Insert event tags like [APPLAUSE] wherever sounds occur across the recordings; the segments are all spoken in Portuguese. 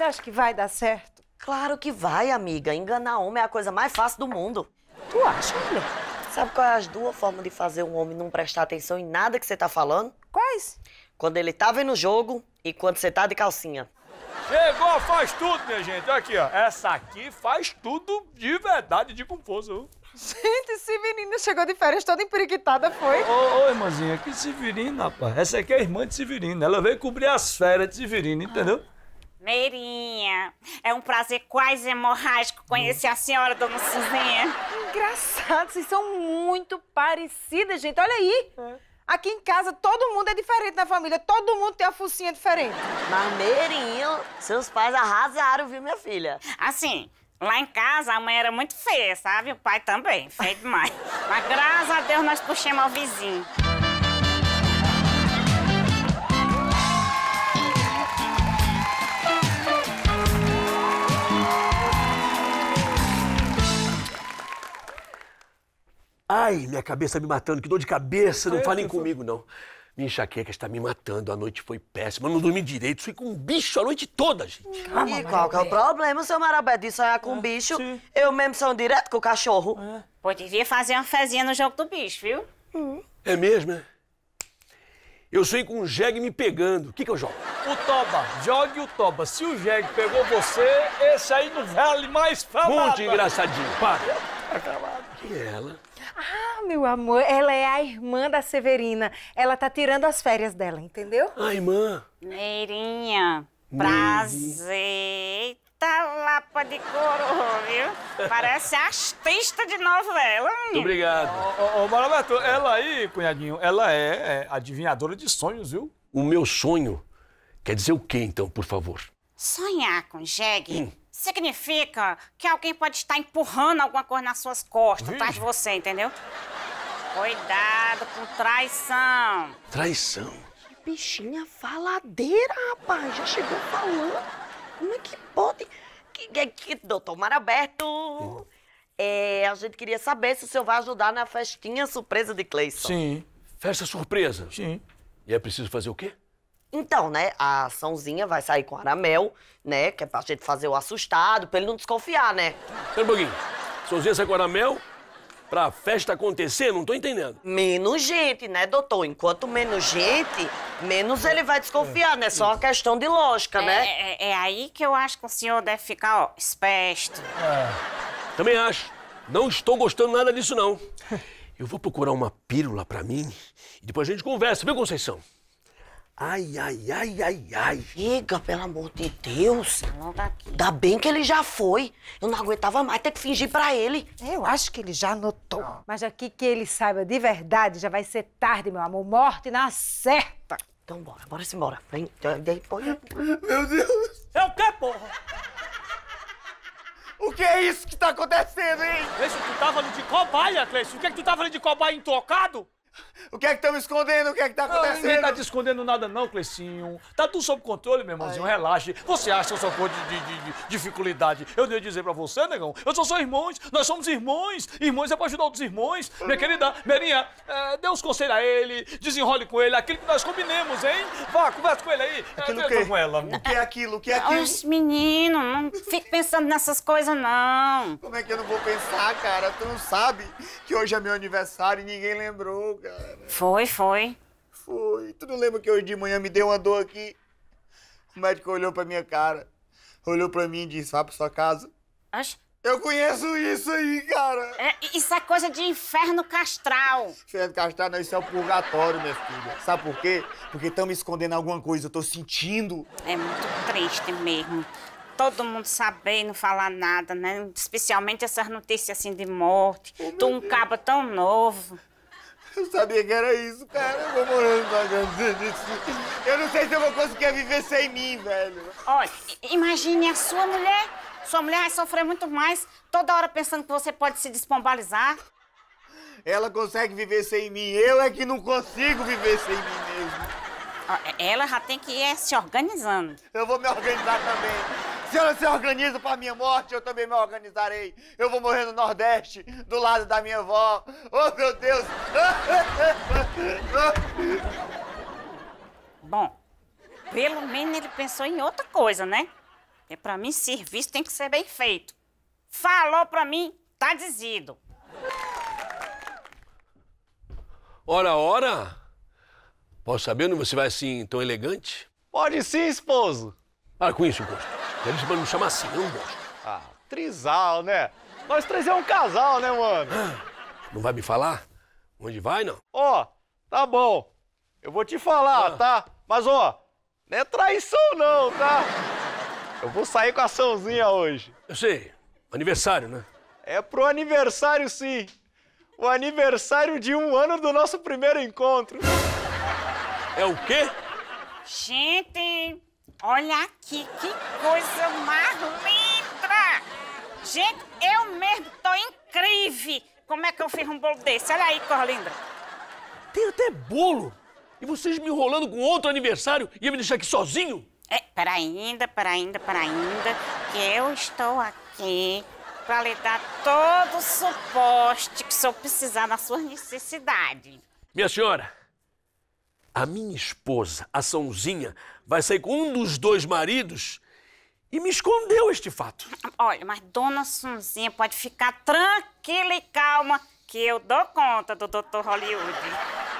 Você acha que vai dar certo? Claro que vai, amiga. Enganar homem é a coisa mais fácil do mundo. Tu acha, mulher? Sabe qual é as duas formas de fazer um homem não prestar atenção em nada que você tá falando? Quais? Quando ele tá vendo o jogo e quando você tá de calcinha. Chegou, faz tudo, minha gente. Olha aqui, ó. Essa aqui faz tudo de verdade, de confuso. Gente, esse menino chegou de férias toda empiriquitada, foi? Ô, ô, irmãzinha, que Severino, rapaz. Essa aqui é a irmã de Severino. Ela veio cobrir as férias de Severino, entendeu? Ah. Meirinha, é um prazer quase hemorrágico conhecer a senhora, dona Suzinha. Engraçado, vocês são muito parecidas, gente. Olha aí. É. Aqui em casa, todo mundo é diferente na família. Todo mundo tem a focinha diferente. Mas Meirinha, seus pais arrasaram, viu, minha filha? Assim, lá em casa a mãe era muito feia, sabe? O pai também, feio demais. Mas graças a Deus nós puxamos o vizinho. Ai, minha cabeça me matando, que dor de cabeça, não falem comigo, não. Minha enxaqueca está me matando, a noite foi péssima, eu não dormi direito, fui com um bicho a noite toda, gente. Calma, e qual que é o problema, seu Marabete, de sonhar com um ah, bicho? sim. Eu mesmo sonho direto com o cachorro. É. Pô, devia fazer uma fezinha no jogo do bicho, viu? Hum. É mesmo, é? Eu sonhei com um jegue me pegando. O que que eu jogo? O Toba, jogue o Toba. Se o Jeg pegou você, esse aí não vale mais falar. Muito engraçadinho, para. Acabado. E ela? Ah, meu amor, ela é a irmã da Severina. Ela tá tirando as férias dela, entendeu? A irmã. Neirinha. Prazer. Eita lapa de coroa, viu? Parece artista de novela. Muito obrigado. Ô, ô, ela aí, cunhadinho, ela é, é adivinhadora de sonhos, viu? O meu sonho quer dizer o quê, então, por favor? Sonhar com jegue hum significa que alguém pode estar empurrando alguma coisa nas suas costas, atrás de você, entendeu? Cuidado com traição. Traição? Que bichinha faladeira, rapaz. Já chegou falando. Como é que pode? Que, que, que doutor Maraberto... É, a gente queria saber se o senhor vai ajudar na festinha surpresa de Cleison. Sim. Festa surpresa? Sim. E é preciso fazer o quê? Então, né, a açãozinha vai sair com aramel, né, que é pra gente fazer o assustado, pra ele não desconfiar, né? Espera um pouquinho. Açãozinha sai com aramel pra festa acontecer? Não tô entendendo. Menos gente, né, doutor? Enquanto menos gente, menos ele vai desconfiar, né? Só uma é. questão de lógica, né? é, né? É, é, aí que eu acho que o senhor deve ficar, ó, esperto. É. Também acho. Não estou gostando nada disso, não. Eu vou procurar uma pílula pra mim e depois a gente conversa, viu, Conceição? Ai, ai, ai, ai, ai. Chega, pelo amor de Deus. Não tá aqui. Ainda bem que ele já foi. Eu não aguentava mais ter que fingir pra ele. Eu acho que ele já anotou. Mas aqui que ele saiba de verdade, já vai ser tarde, meu amor. Morte na certa. Então bora, bora se embora. Vem, depois... Então, meu Deus. É o quê, porra? O que é isso que tá acontecendo, hein? Cleiton, tu tava ali de cobaia, Cleiton. O que é que tu tava ali de cobaia intocado? [LAUGHS] O que é que estão escondendo? O que é que tá acontecendo? Não, ninguém tá te escondendo nada não, Clecinho. Tá tudo sob controle, meu irmãozinho. Ai. Relaxe. Você acha que eu sou cor de, de, de, dificuldade? Eu devo dizer pra você, negão. Eu sou só irmãos. Nós somos irmãos. Irmãos é pra ajudar outros irmãos. Minha querida, Merinha, é, dê uns conselhos a ele. Desenrole com ele. Aquilo que nós combinemos, hein? Vá, conversa com ele aí. É, aquilo é, que? com ela. O que é aquilo? O que é aquilo? Oxe, menino, não fique pensando nessas coisas, não. Como é que eu não vou pensar, cara? Tu não sabe que hoje é meu aniversário e ninguém lembrou, cara. Foi, foi. Foi. Tu não lembra que hoje de manhã me deu uma dor aqui? O médico olhou pra minha cara, olhou pra mim e disse, vá pra sua casa. Acho. Eu conheço isso aí, cara. É, isso é coisa de inferno castral. Inferno castral não, isso é o purgatório, minha filha. Sabe por quê? Porque estão me escondendo alguma coisa, eu tô sentindo. É muito triste mesmo. Todo mundo saber e não falar nada, né? Especialmente essas notícias assim de morte. Oh, tu um Deus. cabo tão novo. Eu sabia que era isso, cara. Eu vou morando numa grande Eu não sei se eu vou conseguir viver sem mim, velho. Olha, imagine a sua mulher. Sua mulher vai sofrer muito mais, toda hora pensando que você pode se despombalizar. Ela consegue viver sem mim. Eu é que não consigo viver sem mim mesmo. Ela já tem que ir se organizando. Eu vou me organizar também. Se ela se organiza pra minha morte, eu também me organizarei. Eu vou morrer no Nordeste, do lado da minha avó. Oh, meu Deus! Bom, pelo menos ele pensou em outra coisa, né? É pra mim, serviço tem que ser bem feito. Falou pra mim, tá dizido. Ora, ora! Posso saber onde você vai assim tão elegante? Pode sim, esposo! Para ah, com isso, Augusto. Eles vão me chamar assim, eu não gosto. Ah, trisal, né? Nós três é um casal, né, mano? Ah, não vai me falar? Onde vai, não? Ó, oh, tá bom. Eu vou te falar, ah. tá? Mas, ó, oh, não é traição, não, tá? Eu vou sair com a Sãozinha hoje. Eu sei. Aniversário, né? É pro aniversário, sim. O aniversário de um ano do nosso primeiro encontro. É o quê? Gente, Olha aqui, que coisa mais linda! Gente, eu mesmo tô incrível! Como é que eu fiz um bolo desse? Olha aí, linda! Tem até bolo! E vocês me enrolando com outro aniversário e me deixar aqui sozinho? É, para ainda, para ainda, para ainda, que eu estou aqui para lhe dar todo o suporte que o senhor precisar nas suas necessidades. Minha senhora, a minha esposa, a Sãozinha, vai sair com um dos dois maridos e me escondeu este fato. Olha, mas dona Sonzinha pode ficar tranquila e calma que eu dou conta do Dr. Hollywood.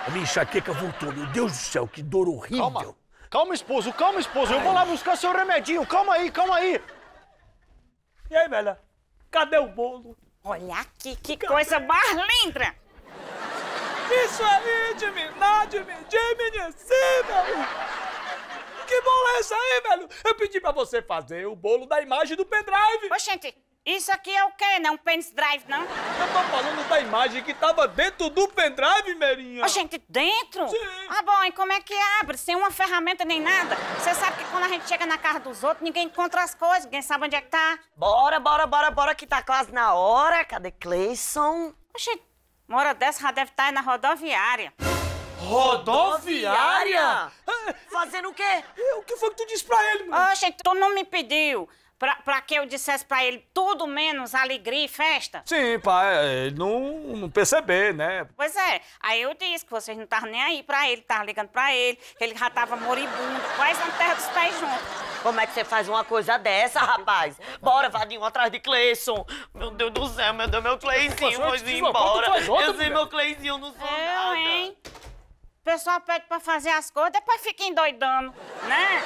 A minha enxaqueca voltou. Meu Deus do céu, que dor horrível. Calma, calma esposo, calma, esposo. Ai. Eu vou lá buscar seu remedinho. Calma aí, calma aí. E aí, velha? Cadê o bolo? Olha aqui, que Cadê? coisa mais linda! Isso aí, Jimmy, Jimmy, Jimmy, sim, velho! Que bola é essa aí, velho? Eu pedi pra você fazer o bolo da imagem do pendrive. Oxente, isso aqui é o quê? Não um pendrive, não? Eu tô falando da imagem que tava dentro do pendrive, Merinha. Oxente, dentro? Sim. Ah, bom, e como é que abre? Sem uma ferramenta nem nada? Você sabe que quando a gente chega na casa dos outros, ninguém encontra as coisas, ninguém sabe onde é que tá. Bora, bora, bora, bora, que tá quase na hora. Cadê Cleison? Oxente, uma hora dessa já deve estar tá aí na rodoviária. Rodoviária? É. Fazendo o quê? É, o que foi que tu disse pra ele, mano? Oxe, tu não me pediu pra, pra que eu dissesse pra ele tudo menos alegria e festa? Sim, pai, é, ele não, não né? Pois é, aí eu disse que vocês não estavam nem aí pra ele, estavam ligando pra ele, que ele já tava moribundo, quase na terra dos pés juntos. Como é que você faz uma coisa dessa, rapaz? Bora, Vadinho, atrás de Cleison. Meu Deus do céu, meu Deus, meu Cleizinho, foi embora. Outra, eu sei, meu Cleizinho, não sou eu, é, nada. hein? O pessoal pede pra fazer as coisas, depois fica endoidando, né?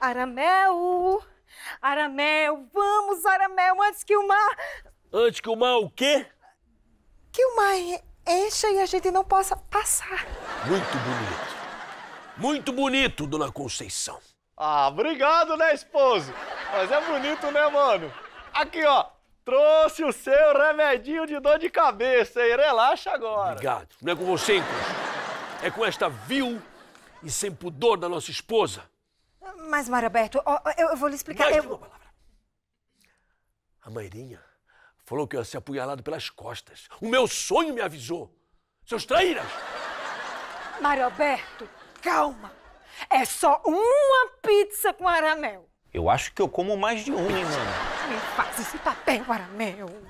Aramel! Aramel, vamos, Aramel, antes que o mar... Antes que o mar o quê? Que o mar encha e a gente não possa passar. Muito bonito. Muito bonito, dona Conceição. Ah, obrigado, né, esposo? Mas é bonito, né, mano? Aqui, ó, trouxe o seu remedinho de dor de cabeça, hein? Relaxa agora. Obrigado. Não é com você, hein, É com esta vil e sem pudor da nossa esposa. Mas, Mário Alberto, eu, eu, vou lhe explicar. Mais eu... uma palavra. A Mairinha falou que eu ia ser apunhalado pelas costas. O meu sonho me avisou. Seus traíras! Mário Alberto, Calma. É só uma pizza com aramel. Eu acho que eu como mais de uma, hein, mano? Me faz esse papel, aramel.